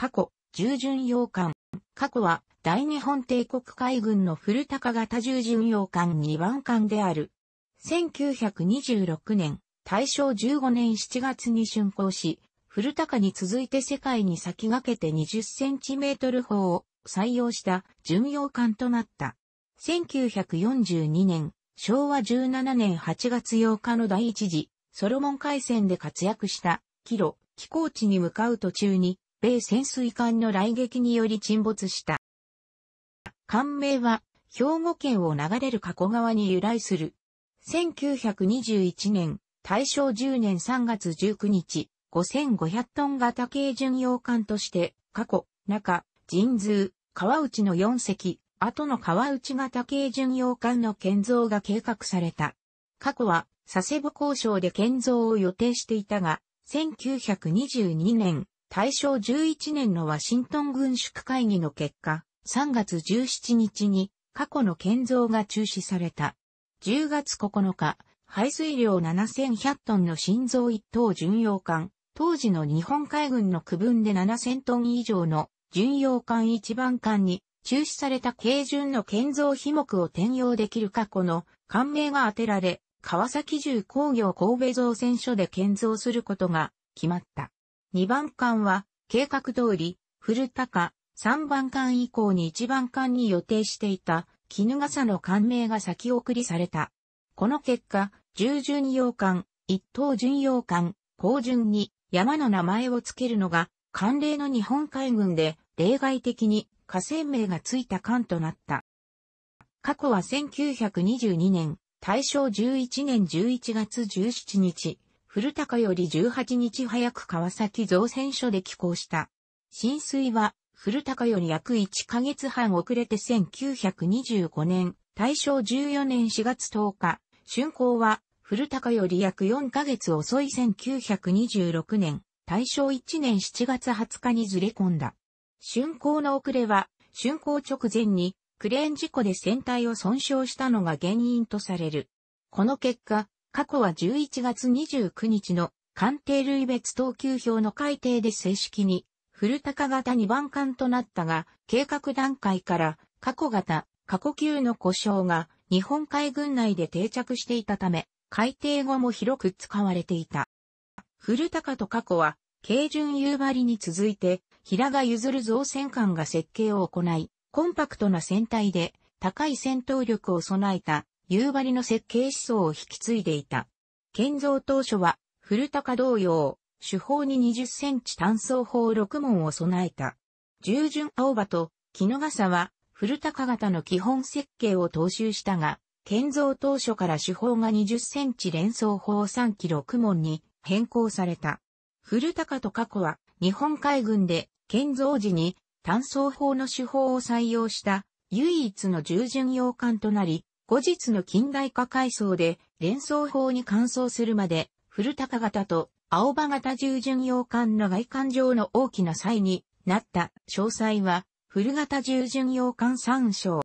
過去、従巡洋艦。過去は、大日本帝国海軍の古高型従巡洋艦2番艦である。1926年、大正15年7月に竣工し、古高に続いて世界に先駆けて20センチメートル砲を採用した巡洋艦となった。1942年、昭和17年8月8日の第一次ソロモン海戦で活躍した、キロ、寄港地に向かう途中に米潜水艦の来撃により沈没した。艦名は、兵庫県を流れる加古川に由来する。1921年、大正10年3月19日、5500トン型軽巡洋艦として、過去、中、神通、川内の4隻、後の川内型軽巡洋艦の建造が計画された。過去は、佐世保交渉で建造を予定していたが、1922年、大正11年のワシントン軍縮会議の結果、3月17日に過去の建造が中止された。10月9日、排水量7100トンの心臓一等巡洋艦、当時の日本海軍の区分で7000トン以上の巡洋艦一番艦に中止された軽巡の建造費目を転用できる過去の艦名が当てられ、川崎重工業神戸造船所で建造することが決まった。2番艦は計画通り、古高、3番艦以降に1番艦に予定していた、絹笠の艦名が先送りされた。この結果、従順洋艦、一等巡洋艦、高順に山の名前を付けるのが、慣例の日本海軍で例外的に河川名が付いた艦となった。過去は1922年、大正11年11月17日、古高より18日早く川崎造船所で寄港した。浸水は、古高より約1ヶ月半遅れて1925年、大正14年4月10日、竣工は、古高より約4ヶ月遅い1926年、大正1年7月20日にずれ込んだ。竣工の遅れは、竣工直前に、クレーン事故で船体を損傷したのが原因とされる。この結果、過去は11月29日の官邸類別等級表の改定で正式に、古高型2番艦となったが、計画段階から過去型、過去級の故障が日本海軍内で定着していたため、改定後も広く使われていた。古高と過去は、軽順夕張に続いて、平賀譲る造船艦が設計を行い、コンパクトな船体で高い戦闘力を備えた夕張の設計思想を引き継いでいた。建造当初は、古高同様、手法に20センチ単装砲6門を備えた。従順青葉と木の傘は、古高型の基本設計を踏襲したが、建造当初から手法が20センチ連装砲3ロ6門に変更された。古高と過去は日本海軍で建造時に単装砲の手法を採用した唯一の従順洋艦となり、後日の近代化改装で連想法に換装するまで、古高型と青葉型従順洋館の外観上の大きな際になった詳細は、古型従順洋館参照。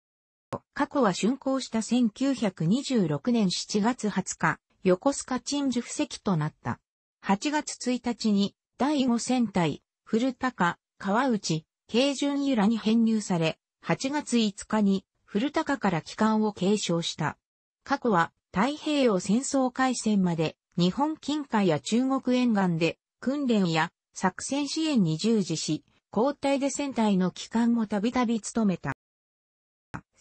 過去は竣工した1926年7月20日、横須賀鎮守布石となった。8月1日に第5戦隊、古高、川内、軽順由らに編入され、8月5日に古高から帰還を継承した。過去は太平洋戦争開戦まで日本近海や中国沿岸で訓練や作戦支援に従事し、交代で船体の帰還もたびたび務めた。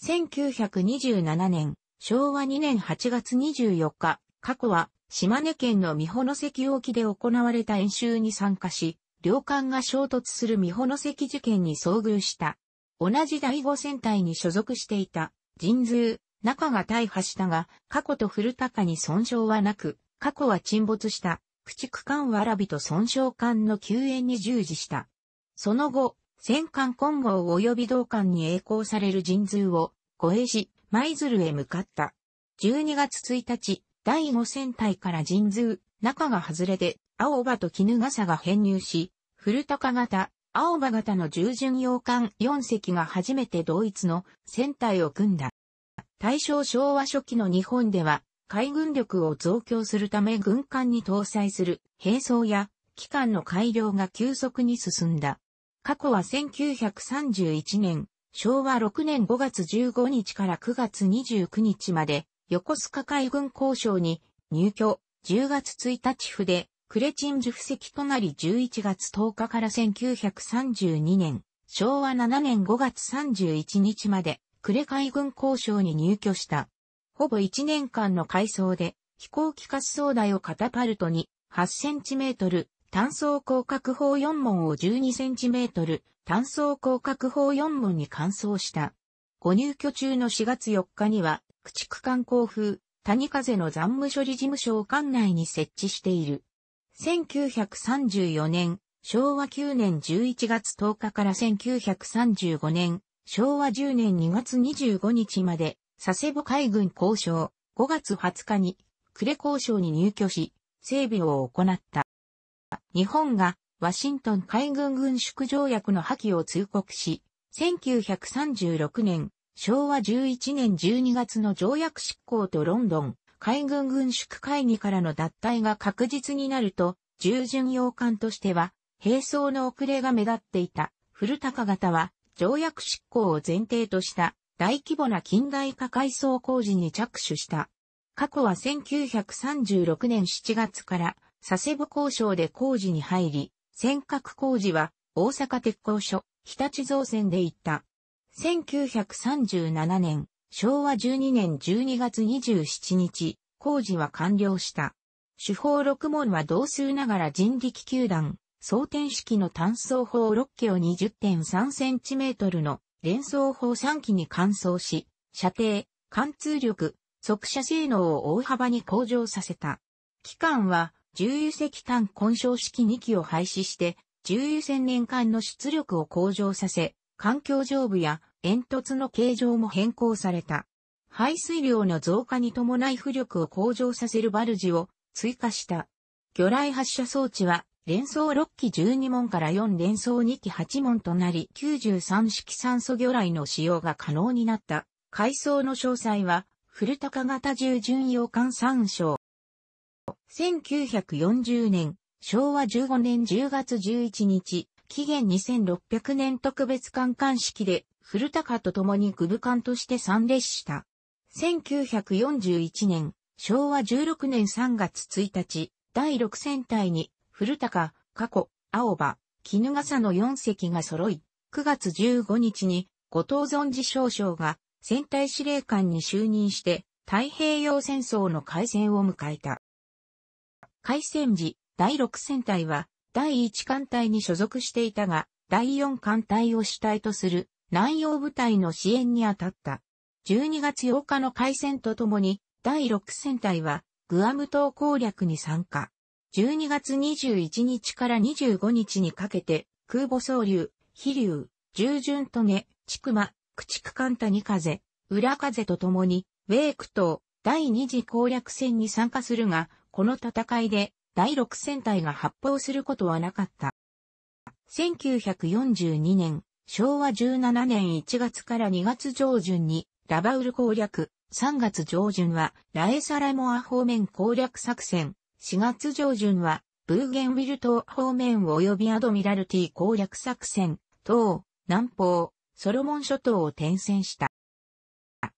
1927年、昭和2年8月24日、過去は島根県の三保関沖で行われた演習に参加し、両艦が衝突する三保関事件に遭遇した。同じ第五戦隊に所属していた、神通、中が大破したが、過去と古高に損傷はなく、過去は沈没した、駆逐艦わらびと損傷艦の救援に従事した。その後、戦艦混合及び同艦に栄光される神通を、護衛し、舞鶴へ向かった。12月1日、第5戦隊から神通、中が外れて、青葉と絹笠が編入し、古高型、青葉型の従順洋艦4隻が初めて同一の船体を組んだ。大正昭和初期の日本では、海軍力を増強するため軍艦に搭載する兵装や機関の改良が急速に進んだ。過去は1931年、昭和6年5月15日から9月29日まで、横須賀海軍交渉に入居、10月1日筆、クレチンジュフなり11月10日から1932年、昭和7年5月31日まで、クレ海軍交渉に入居した。ほぼ1年間の改装で、飛行機滑走台をカタパルトに、8センチメートル、単装広角砲4門を12センチメートル、単装広角砲4門に換装した。ご入居中の4月4日には、駆逐艦航風、谷風の残務処理事務所を艦内に設置している。1934年、昭和9年11月10日から1935年、昭和10年2月25日まで、佐世保海軍交渉、5月20日に、呉交渉に入居し、整備を行った。日本が、ワシントン海軍軍縮条約の破棄を通告し、1936年、昭和11年12月の条約執行とロンドン、海軍軍縮会議からの脱退が確実になると、従順洋艦としては、並走の遅れが目立っていた、古高型は、条約執行を前提とした大規模な近代化改装工事に着手した。過去は1936年7月から佐世保交渉で工事に入り、尖閣工事は大阪鉄工所、日立造船で行った。1937年、昭和12年12月27日、工事は完了した。主砲六門は同数ながら人力球団、装填式の単装砲6機を 20.3cm の連装砲3機に換装し、射程、貫通力、速射性能を大幅に向上させた。機関は、重油石炭混焼式2機を廃止して、重油専年間の出力を向上させ、環境上部や煙突の形状も変更された。排水量の増加に伴い浮力を向上させるバルジを追加した。魚雷発射装置は連装6機12門から4連装2機8門となり93式酸素魚雷の使用が可能になった。海藻の詳細は古高型重巡洋艦参照。1940年、昭和15年10月11日、期限2600年特別艦艦式で古高と共に区部官として参列した。1941年、昭和16年3月1日、第6戦隊に、古高、過去、青葉、絹笠の4隻が揃い、9月15日に、後藤存治少将が、戦隊司令官に就任して、太平洋戦争の開戦を迎えた。開戦時、第6戦隊は、第1艦隊に所属していたが、第4艦隊を主体とする南洋部隊の支援に当たった。12月8日の開戦とともに、第6戦隊は、グアム島攻略に参加。12月21日から25日にかけて、空母総流、飛流、従順とね、ちくま、駆逐艦谷風、裏風とともに、ウェーク島、第2次攻略戦に参加するが、この戦いで、第6戦隊が発砲することはなかった。1942年、昭和17年1月から2月上旬にラバウル攻略、3月上旬はラエサラモア方面攻略作戦、4月上旬はブーゲンウィル島方面及びアドミラルティ攻略作戦、東、南方、ソロモン諸島を転戦した。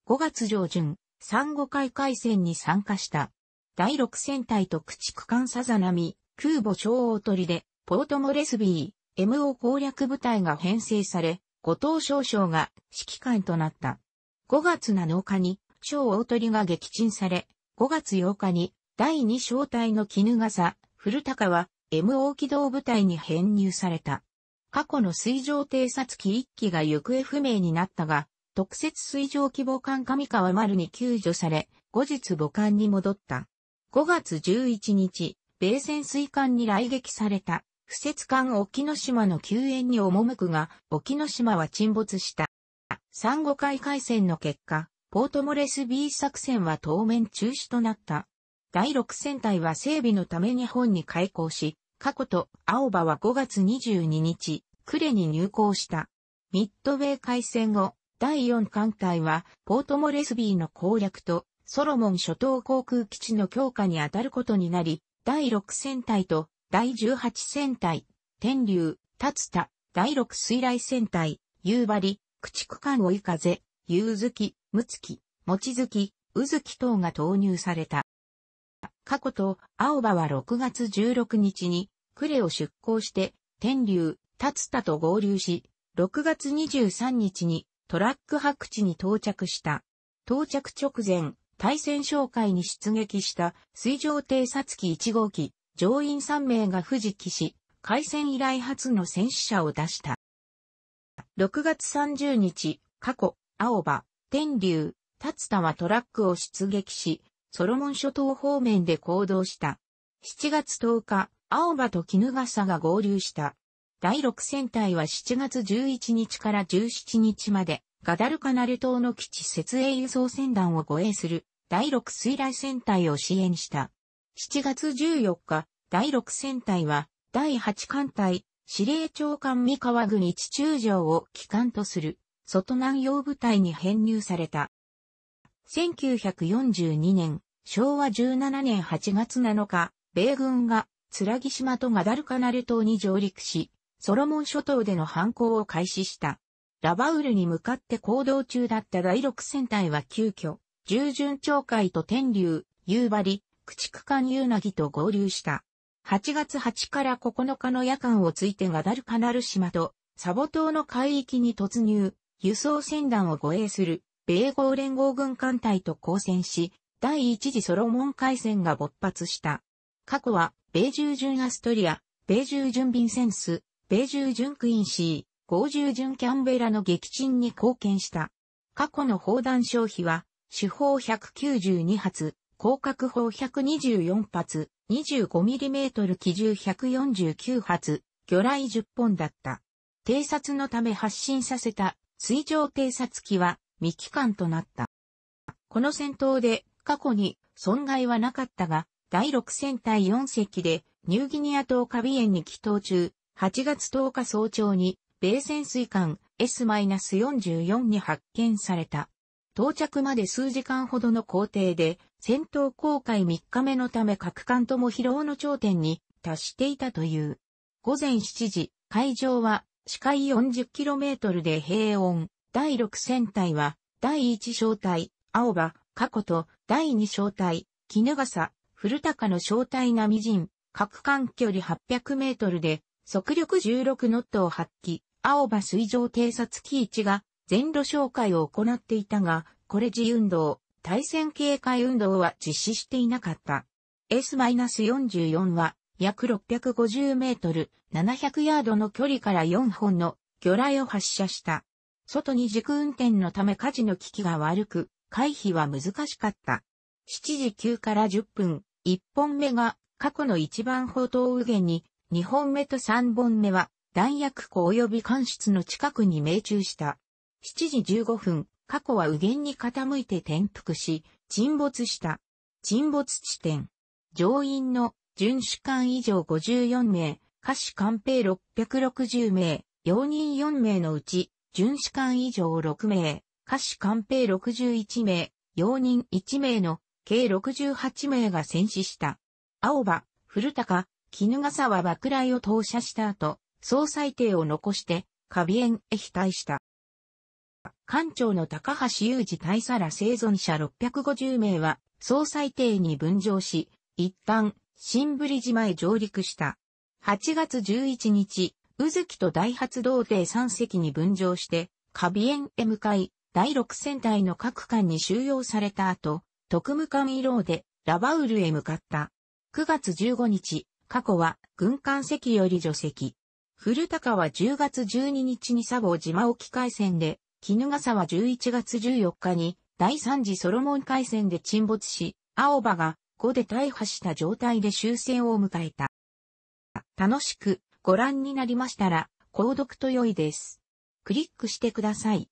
5月上旬、産後海海戦に参加した。第6戦隊と駆逐艦さざ波、空母小大鳥で、ポートモレスビー、MO 攻略部隊が編成され、後藤少将が指揮官となった。5月7日に、小大鳥が撃沈され、5月8日に、第2小隊の絹笠、古高は、MO 機動部隊に編入された。過去の水上偵察機1機が行方不明になったが、特設水上規模艦上川丸に救助され、後日母艦に戻った。5月11日、米戦水艦に来撃された。不設艦沖ノ島の救援に赴くが、沖ノ島は沈没した。産後海海戦の結果、ポートモレス B 作戦は当面中止となった。第6戦隊は整備のため日本に開港し、過去と青葉は5月22日、呉に入港した。ミッドウェー海戦後、第4艦隊は、ポートモレスビーの攻略と、ソロモン諸島航空基地の強化に当たることになり、第6戦隊と第18戦隊、天竜、竜田、第6水雷戦隊、夕張、駆逐艦追い風、夕月、六月、餅月、渦月等が投入された。過去と青葉は6月16日に、呉を出港して、天竜、竜田と合流し、6月23日にトラック白地に到着した。到着直前、対戦紹介に出撃した水上偵察機1号機、乗員3名が藤木し、開戦以来初の戦死者を出した。6月30日、過去、青葉、天竜、立田はトラックを出撃し、ソロモン諸島方面で行動した。7月10日、青葉と絹笠が合流した。第6戦隊は7月11日から17日まで、ガダルカナル島の基地設営輸送船団を護衛する、第6水雷戦隊を支援した。7月14日、第6戦隊は、第8艦隊、司令長官三河国地中将を機関とする、外南洋部隊に編入された。1942年、昭和17年8月7日、米軍が、津木島とガダルカナル島に上陸し、ソロモン諸島での反抗を開始した。ラバウルに向かって行動中だった第6戦隊は急遽、従順町会と天竜、夕張、駆逐艦ユーナギと合流した。8月8から9日の夜間をついてガダルカナル島とサボ島の海域に突入、輸送船団を護衛する米豪連合軍艦隊と交戦し、第一次ソロモン海戦が勃発した。過去は、米従準アストリア、米従準ビンセンス、米従準クインシー、合従準キャンベラの撃沈に貢献した。過去の砲弾消費は、主砲192発、広角砲124発、25mm 機銃149発、魚雷10本だった。偵察のため発進させた水上偵察機は未機関となった。この戦闘で過去に損害はなかったが、第6戦隊4隻でニューギニア島カビエンに帰島中、8月10日早朝に米潜水艦 S-44 に発見された。到着まで数時間ほどの工程で戦闘公開3日目のため各艦とも疲労の頂点に達していたという。午前7時、海上は視界 40km で平穏。第6戦隊は、第1小隊、青葉、過去と、第2小隊、絹笠、古高の小隊並陣、各艦距離800メートルで、速力16ノットを発揮、青葉水上偵察機1が、全路紹介を行っていたが、これ自運動、対戦警戒運動は実施していなかった。S-44 は約650メートル、700ヤードの距離から4本の魚雷を発射した。外に軸運転のため火事の危機が悪く、回避は難しかった。7時9から10分、1本目が過去の一番砲塔右舷に、2本目と3本目は弾薬庫及び艦室の近くに命中した。7時15分、過去は右舷に傾いて転覆し、沈没した。沈没地点。乗員の巡視艦以上54名、下士艦兵660名、容認4名のうち、巡視艦以上6名、下士艦兵61名、容認1名の計68名が戦死した。青葉、古高、絹笠は爆雷を投射した後、総裁定を残して、カビエンへ飛退した。艦長の高橋雄二大佐ら生存者650名は、総裁艇に分乗し、一旦、新振島へ上陸した。8月11日、宇月と大発動艇3隻に分乗して、カビエンへ向かい、第6戦隊の各艦に収容された後、特務艦色でラバウルへ向かった。9月15日、過去は軍艦席より除籍。古高は10月12日に佐ボ島沖海戦で絹笠は11月14日に第3次ソロモン海戦で沈没し、青葉が5で大破した状態で終戦を迎えた。楽しくご覧になりましたら、購読と良いです。クリックしてください。